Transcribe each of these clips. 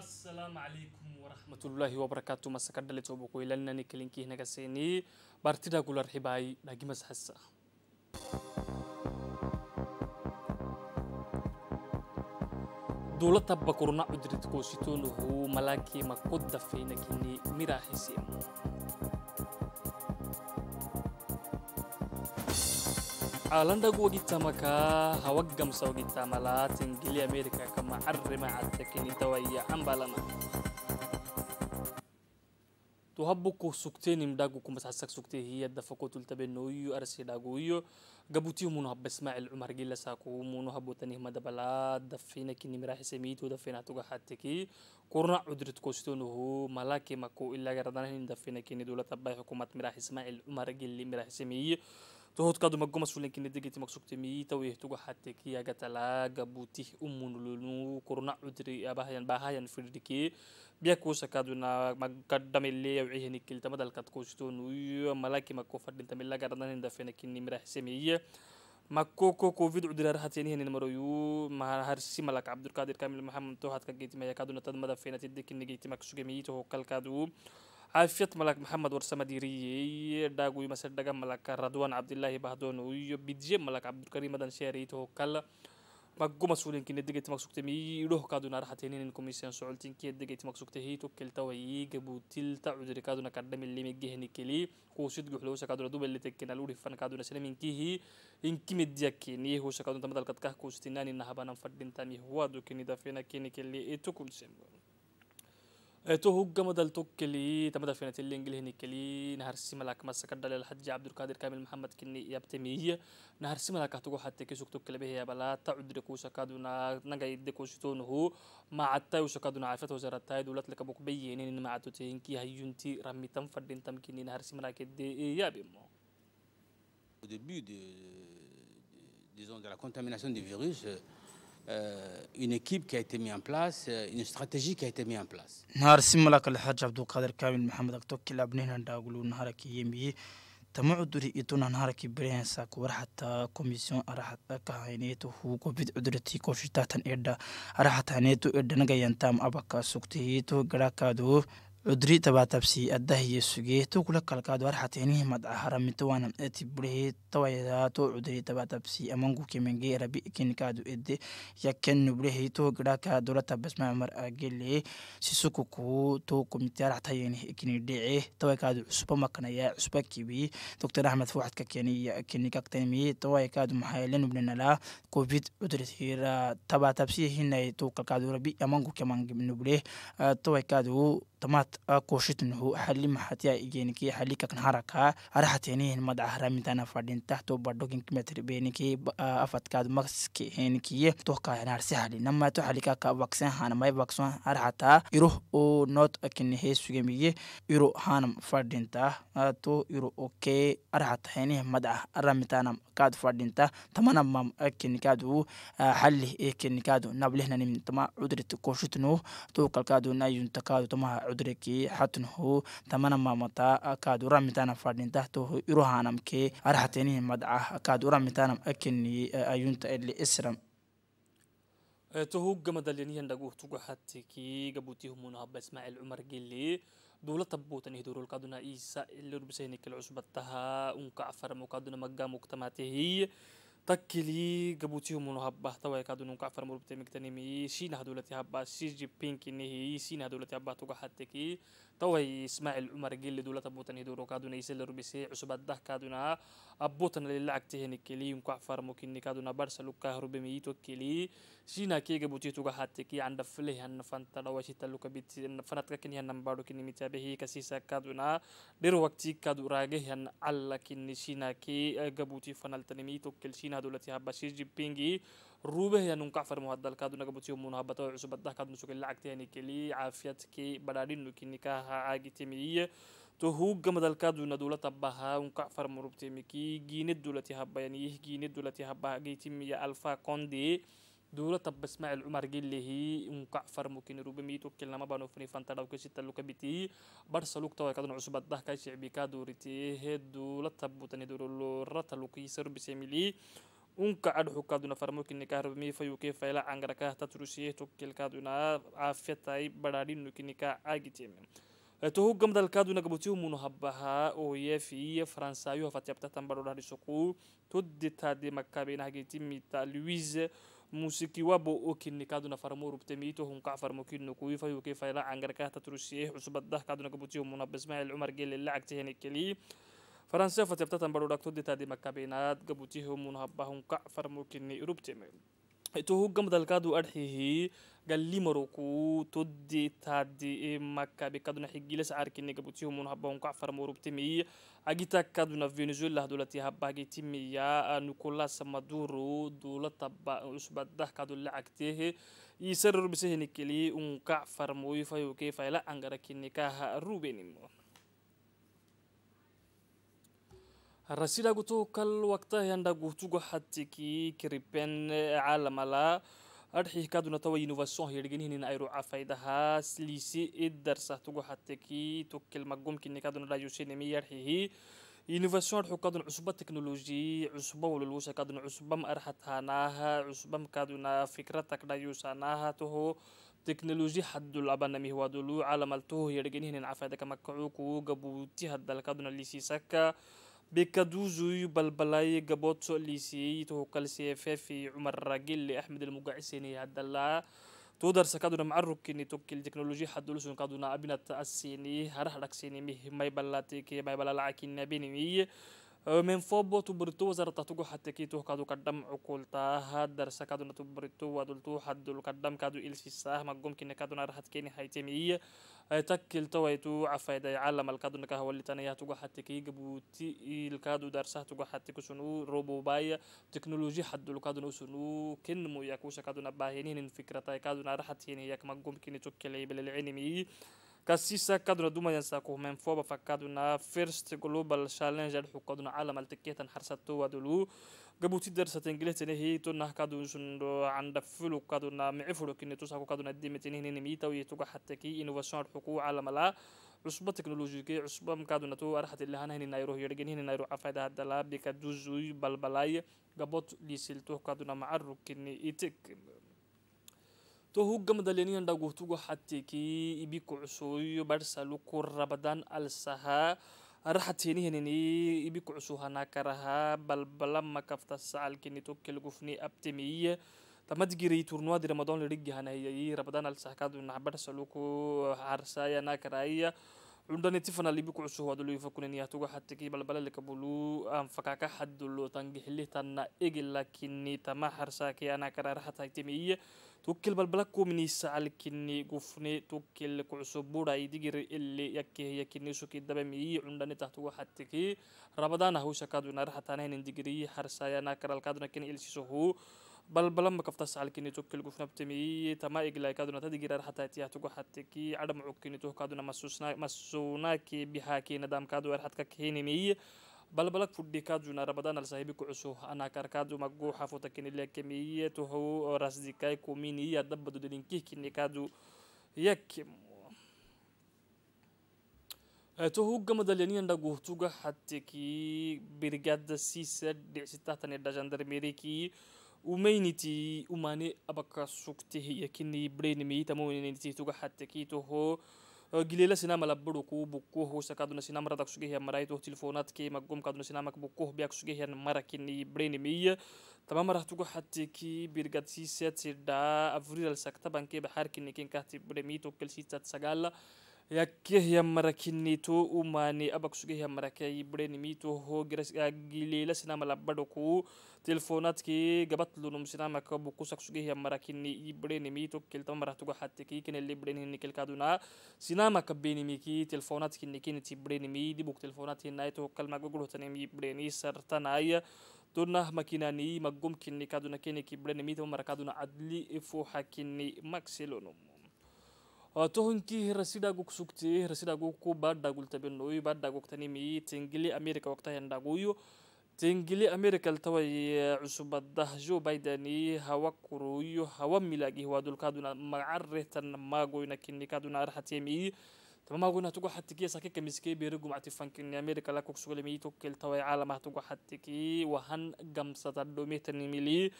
asalaamu calaykum waraxmatullaahi wabarakaatu masaka dhalitoo boqoylanani kalinkii nagaseeni baartida gularxibaay dhagimas hasa dowlata bakurna cudrid koositoonahu malaakii makudafeynakini miraahisiemo aalanda ಹೋಗಿತ್ತಮಕ ಹವಗ್ಗಂಸ ಹೋಗಿತ್ತಮಲ ತಿಂಗಿಲಿ America ಕಮ್ಮ ಅರ್ರಿಮ ಅತ್ತಕ್ಕಿನಿತವಯ್ಯ ಅಂಬಲನ تهبكو سكتين مداغو كم تحسك سكتي هي دفقو تلتبي نويو أرسي داغويو قبوتي منو هب اسماعيل عمر جيلا ساكو منو هبو تاني هما دبلا دفينا كيني مراحي سميتو دفينا توغا حاتكي كورنا عدرت كوستونو هو ملاكي مكو إلا غردان دفينا كيني دولة باي حكومات مراحي اسماعيل عمر جيلي مراحي سميتو tohodkaadu ma gomas fulinkini digiti maksugtimiyi tawiyehtugu xatekiyaga talaaga butih umunulunu kuruna cudri abahayan bahayan firdiki biyakuusakaaduna magadhamilea wcihenikiltamadalkad kuustonuyo malaki makufadhintamilagarananindafenakinimirahisemiye makoko covid cudiraarhatenihanin maroyu maharsi malak cabdulqaadir kamil maxamed tohadka geytimayakaaduna tad madafenatidikinigeyti maksugemiyi tohokalkaadu عافيت ملك محمد ورسمة إيه داغوي مسل دغا ملك رضوان عبد الله بهدون ويو بيجي ملك عبد الكريم دان شيريتو كلا مقو مسؤولين كي دغيت مقسوكتي مي روح كادونا راحتين ان كوميسيون سعولتين كي دغيت مقسوكتي هي تو كلتا وي غبو تلتا عذري كادونا كدم اللي ميغهني كلي قوسيد غخلو سكادونا دوب اللي تكنا لوري فن كادونا سلمين كي هي ان كي مديا كيني هو سكادونا تمدل كدكه قوستيناني نهبانا فدين تاني هو دو كيني دافينا كيني كلي اي تو كومسيون إيه، توهج مدل توكلي تمدل فينا تلين جل هني كلي نهار سيملاك مسك الدل الحج عبد القادر كامل محمد كني يبتمي نهار سيملاك تقو حتى كيسوك توكل به يا بلا تعد ركو نا نجاي يدكو شتون هو مع التاي وشكادونا عرفت وزارة التاي دولة لك بوك بيين إن مع توتين كي هيونتي رمي تم فردين تم كني نهار سيملاك دي يا بيمو Au début de, de, disons, de la contamination du virus, euh, une équipe qui a été mise en place, une stratégie qui a été mise en place. نهارسي ملاك الحاج عبد القادر كامل محمد أكتو كلاب نهنا داغلو نهارك يمي تما عدري إتونا نهارك بريان ساك ورحتا كوميسيون أرحتا كهينيتو هو كوبيد عدرتي كوشتاتن إردا أرحتا هنيتو إردا نغيان تام أبكا سكتيتو غراكادو cudri tabatabsi addahiyo sugeeto kula kalkaad war xateenihii ah. eti burehe tawayadaato cudri tabatabsi amangu kemenge rabi kenikaadu ede yaken burehe to gidhaka dowlata basma umar agele sisuku kuu to komitiyaraxtayeni kinidhece tawaykaadu cusba makanaya cusba kibi dr axmed fuuxadka keniya kenikagtami tawaykaadu maxaylen covid cudritira tabatabsiyahinay to kalkaadu rabi amangu kemangnubure tawaykaadu tamaad نه حلی حلی محتیا اینی که که که که که کن آره حتی دانه تحت و افت مکس تو koshit nuxu xali maxatiya igeniki xalikak naharaka arahatenihin madacahramintana fadhinta to badhokin kimetri beniki afadkaad maski henikiye tohka henarsi halinamato xalikaka vaksen hanamai vakson arahata iro o not akinehe sugemiye iro hanam دانم to iro تا تمام مم اکنون aramintanam kaad fadhinta tamanamam akinikadu xalih ekenikadu nablehnanimin tama cudrit تو nuh to kalkadu nayuntakaadu tamaha cudrik eki xatunho tamana mamata akaad uramitanam fadhintahtho iruhanamke arhatenihi madcah akaad mitanam akeni eh, ayunta eli isram تهوج مدلينيان دقوه تجحت كي جبوتيهم منهب إسماعيل عمر جلي دولة تبوت أنه دور القادنا إيسا اللي ربسينك العصبة تها أنك عفر مقادنا مقا مكتماته تكلي جبوتيهم من هبة توا يكادوا نوقع فرموا بتمك تنمي شين هدول تهبة شي جي بينك إنه شين هدول تهبة توقع حتى كي توا إسماعيل عمر جيل دولة أبوتن هدول كادوا نيسل ربيسي عصبة ده كادوا أبوتن اللي لعبته هني كلي يوقع فرموا كني كادوا نبرسلوا كهربمي توكلي شينا كيجا بوتيتو غاتكي عند فلي هن فانتا رواشي تلوكا بيتي فانتا كني هن بارو كني متابهي كسيسا كادونا دير وقتي كادو راجي هن على كني شينا كيجا بوتي فانال تنمي توكل شينا دولتي هباشي جيبينجي روبه هن كافر مهدل كادونا غبوتيو منهبتو عصبت ده كادو شكل لعكتي هني كلي عافيتكي برادين نكني كاها عاجي تمي تهوج مدلكا دون دولة بها ونقعفر مربتي مكي جين الدولة هبا يعني جين الدولة هبا جيتم يا ألفا كوندي دولا طب اسماعيل عمر قال له انقع فرمكن ربما يتوكل لما بانو فني فانتا لو كشي تلو كبتي برسا لوك توا كادون عصبات ده كاي شعبي كادوريتي دولا طب وتني دولو رتا لو كيسر بسيملي unka adxu kaaduna farmokinika harbamiifayuke fayla cangaraka tatrusiye tokkelkaaduna aafyatai badhaadhinukinika agiteme toho gamdalkaaduna gabutihu munuhabaha oyefi faransayuha fatyabtatan badhodhadhisuku todditaade makabenahagetimita luise موسيقي وابو أكين نكادونا فرمو ربتميتو هم قع فرمو كينو كويفا يوكي فايلا عنقر كاهتا تروسيه عصبت ده كادونا كبوتيو مناب اسماعيل عمر جيل اللعك تهيني كلي فرنسا فتبتتن برو دكتو دي تادي مكابينات كبوتيو منابهم قع فرمو كيني ربتميتو توهجم دلقاد وأرحيه قال لي مروكو تودي تادي مكة بكادونا حجيلس عاركين قبوتيهم ونهبهم كعفر مورو بتمي أجيتا كادونا فنزويلا دولتي هبا جيتمي يا نيكولاس مادورو دولة أسبادة كادو لعكتيه يسرر بسهنكلي ونكعفر مويفا يوكيفا لا أنغركين كاها روبينيمو الرسيلة قطو كل وقتها يندا قلتو حتى كي كريبن عالم لا أرحي كادو نتوى ينوفاسيون هيرجين هنا أيرو ها سليسي الدرس تقو حتى كي توكل مقوم كي نكادو نراجو سينمي يرحيه ينوفاسيون أرحو كادو عصبة تكنولوجي عصبة وللوسة كادو عصبة مأرحتهاناها عصبة فكرة فكرتك راجو ساناها تهو تكنولوجي حد الأبانا مهوا دلو عالم التوه يرجين هنا عفايدك مكعوكو قبوتي هدالكادو نليسي سكا بكدوزو يبلبلاي قبوتسو ليسي توكل سي اف اف عمر راجل لاحمد المقعسيني هاد الله تودر سكادونا معروك معركيني توكل تكنولوجيا حدولسون كادونا ابينا تاسيني هرحلك سيني مي بلاتي كي مي بلا لعكين نبيني من فوبو تبرتو وزارة تتوقع حتى كي تو كادو قدم عقول تاها درس كادو نتبرتو ودلتو حد قدم كادو إلسي الساه مقوم كنا كادو نرحت كيني حيتمية تكل تويتو عفايدة يعلم الكادو نكاها واللي تانيها توقع حتى كي قبوتي الكادو درسها توقع حتى كسنو روبو باي تكنولوجي حد كادو نسنو كن مو يكوش كادو نباهينين فكرة كادو نرحت هيني يك مقوم كيني تكلي بالعلمي كاسيسا كادونا دوما ينساكو من فوبا فكادونا فيرست جلوبال شالنج الحقادونا عالم التكيتا حرساتو ودلو قبو درسة ستنجلي تنهي تونا كادون شنو عند فلو كادونا معفلو كني توساكو كادونا تنهي هنا نميتا ويتوقع حتى كي إنوفاسيون عالم لا cusbo teknolojiyadii cusbo markaaduna tuu arxad ilahaan hini nayro yergen hini nayro afayda hadala bika duzuy balbalay gabot liisiltuh معرو كيني itek تو هجم دلني ندا جوتوجو حتى كي يبيكو عصوي برسلو كربدان السها raxateenii henini ibiku cusuhanaa karahaa balbalama kafta sacalkini tokkel gufni abtemiye tamadgirey turnuwadi ramadan lerigihanayay rabadan alsaxkaadu naxbarsaluku harsaayanaa karaya cundani tifanal ibiku cusuhwadulu ifakunaniyahtugu xatiki balbalalekabulu anfakaka xadulu tangixilihtana egi lakini tama harsaakiyana kara raxataitemiye توكل بالبلكو مني سعل كني قفني توكل كعصبورا يدقر اللي يكي هي كني سوكي دبمي عندنا تحتو حتكي رمضان هو شكادو نار حتى نهين اندقري حرسايا ناكر الكادو نكني إلسي هو balbalan makaftas alkini tokkil gufnabtamiye tama iglaykaduna tadigirar hataytiyahtugu hatteki cadam cukkini tuhkaduna masunaki bihaki nadamkaduar hatka kehinimiye balbalak fudhi kadzuna rabadan al sahibi ku cusu ana karkadu maguxa fota kinile kemiye to ho rasdikai kumini ya dabbadu dilinki kinikadu yakim tohugamadalianiyanda guhtuga hateki birgada sisa dhicsitatani dhajandarmereki umainiti umane abaka sugtehi yakini brainmeyitamoniniti tuga hateki toho gilela sinama labadu ku buku hosa kaduna sinama radak sugehiya maraito telefonat ke magum kaduna sinama buku biak sugehiya marakini brain mi تمام راح تقول حتى كي بيرجع سي سات سير دا أفريل سكتبان كي بحركة نكين كاتي بريميتو كل سي سات سجالة yakkehya marakinito umani abaksugeya marakay brenimito ho gilela sinama labadoku telefonatki gabatlunum sinama kabukusaksugeya marakini ibrenimito kelta maratuga hatteki kenelli brenini kelkaduna sinama kabbenimiki telefonatki nikiniti brenimi dibuk telefonati naito kalmagogrohtanimi breni sartanaya تونه مكيناني مقوم كني كادونا كيني كبرني ميتو مركادونا عدلي فوحة كني مكسلونم tohonkii hirasidhagugusugti hirasidaguku badhagultabenoi badhagugtanimi tengili amerika waqtahendaguyo tengili amerika ltaway cusubaddah joe bideni hawa kuruyo hawa milagi wadulkaduna magacarehtan magoyna kinikaduna arhatemi تمامعونا تقو حتى كي ساكي كمسكي بيرجو مع تفانكني أمريكا لا كوكسو لمي توكل تواي عالم تقو حتى كي وهن جمسة الدومي تنميلي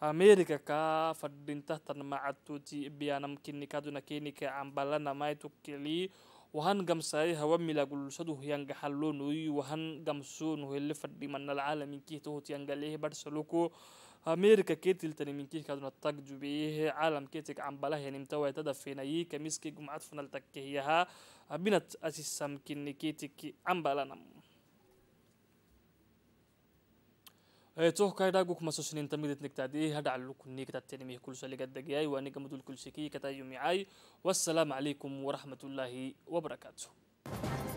america ka fadhinta tanmacatuti biyanamkinikaduna kenika cambalanamaitu keli wahan gamsaayi hawa milagulsadu yangahalonoi wahan gamsoonu hele fadhimanalcaalaminkih tohotiyangalehe barsaluku america ketiltaniminki kaduna tag jubeyehe caalamkeetig cambalahenimta waytada finayi kamiski gumcad funaltakkehiyaha abinat asisamkinikeetiki cambalanam tohkaydhaagu kumasusninta mididnigtaadii hadhaclukunii katatenimih kulsaligadagyay waaniga mudul kulsikii katayumicay wasalaamu calaykum waraxmatullaahi wabarakaatu